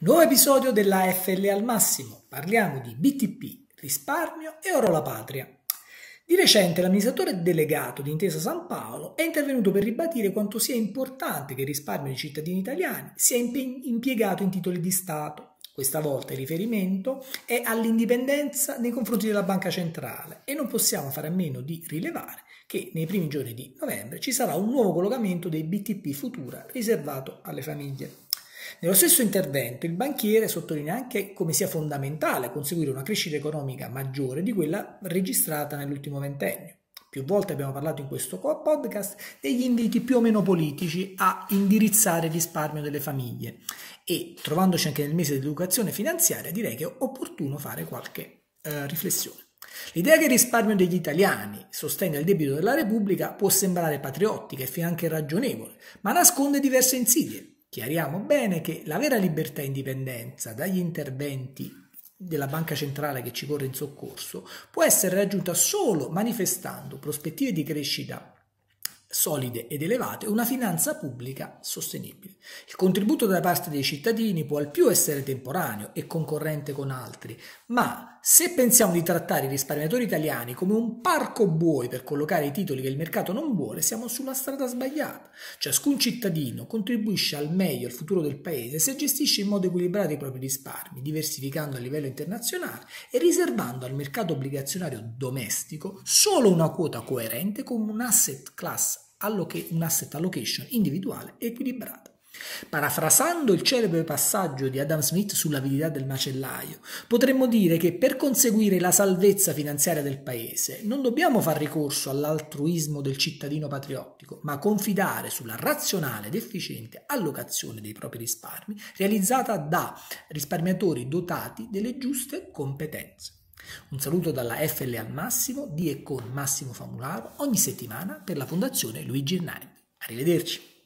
Nuovo episodio della dell'AFL al massimo. Parliamo di BTP, risparmio e oro alla patria. Di recente l'amministratore delegato di Intesa San Paolo è intervenuto per ribadire quanto sia importante che il risparmio dei cittadini italiani sia impiegato in titoli di Stato. Questa volta il riferimento è all'indipendenza nei confronti della Banca Centrale e non possiamo fare a meno di rilevare che nei primi giorni di novembre ci sarà un nuovo collocamento dei BTP Futura riservato alle famiglie. Nello stesso intervento il banchiere sottolinea anche come sia fondamentale conseguire una crescita economica maggiore di quella registrata nell'ultimo ventennio. Più volte abbiamo parlato in questo podcast degli inviti più o meno politici a indirizzare il risparmio delle famiglie e trovandoci anche nel mese dell'educazione finanziaria direi che è opportuno fare qualche eh, riflessione. L'idea che il risparmio degli italiani sostenga il debito della Repubblica può sembrare patriottica e finanche ragionevole, ma nasconde diverse insidie. Chiariamo bene che la vera libertà e indipendenza dagli interventi della banca centrale che ci corre in soccorso può essere raggiunta solo manifestando prospettive di crescita solide ed elevate e una finanza pubblica sostenibile. Il contributo da parte dei cittadini può al più essere temporaneo e concorrente con altri, ma se pensiamo di trattare i risparmiatori italiani come un parco buoi per collocare i titoli che il mercato non vuole, siamo sulla strada sbagliata. Ciascun cittadino contribuisce al meglio al futuro del paese se gestisce in modo equilibrato i propri risparmi, diversificando a livello internazionale e riservando al mercato obbligazionario domestico solo una quota coerente con un asset class un asset allocation individuale equilibrata. Parafrasando il celebre passaggio di Adam Smith sull'avidità del macellaio, potremmo dire che per conseguire la salvezza finanziaria del paese non dobbiamo far ricorso all'altruismo del cittadino patriottico, ma confidare sulla razionale ed efficiente allocazione dei propri risparmi realizzata da risparmiatori dotati delle giuste competenze. Un saluto dalla FL al Massimo di e con Massimo Famularo ogni settimana per la Fondazione Luigi Hernani. Arrivederci.